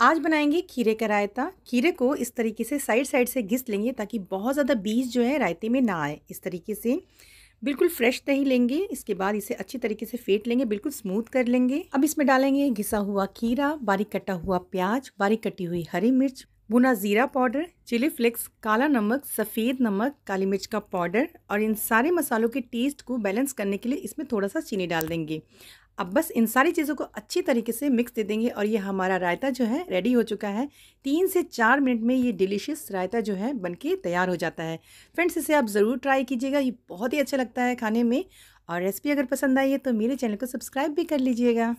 आज बनाएंगे खीरे का रायता खीरे को इस तरीके से साइड साइड से घिस लेंगे ताकि बहुत ज़्यादा बीज जो है रायते में ना आए इस तरीके से बिल्कुल फ्रेश दही लेंगे इसके बाद इसे अच्छी तरीके से फेंट लेंगे बिल्कुल स्मूथ कर लेंगे अब इसमें डालेंगे घिसा हुआ खीरा बारीक कटा हुआ प्याज बारीक कटी हुई हरी मिर्च भुना ज़ीरा पाउडर चिली फ्लेक्स काला नमक सफ़ेद नमक काली मिर्च का पाउडर और इन सारे मसालों के टेस्ट को बैलेंस करने के लिए इसमें थोड़ा सा चीनी डाल देंगे अब बस इन सारी चीज़ों को अच्छी तरीके से मिक्स दे देंगे और ये हमारा रायता जो है रेडी हो चुका है तीन से चार मिनट में ये डिलीशियस रायता जो है बन के तैयार हो जाता है फ्रेंड्स इसे आप ज़रूर ट्राई कीजिएगा ये बहुत ही अच्छा लगता है खाने में और रेसिपी अगर पसंद आई है तो मेरे चैनल को सब्सक्राइब भी कर लीजिएगा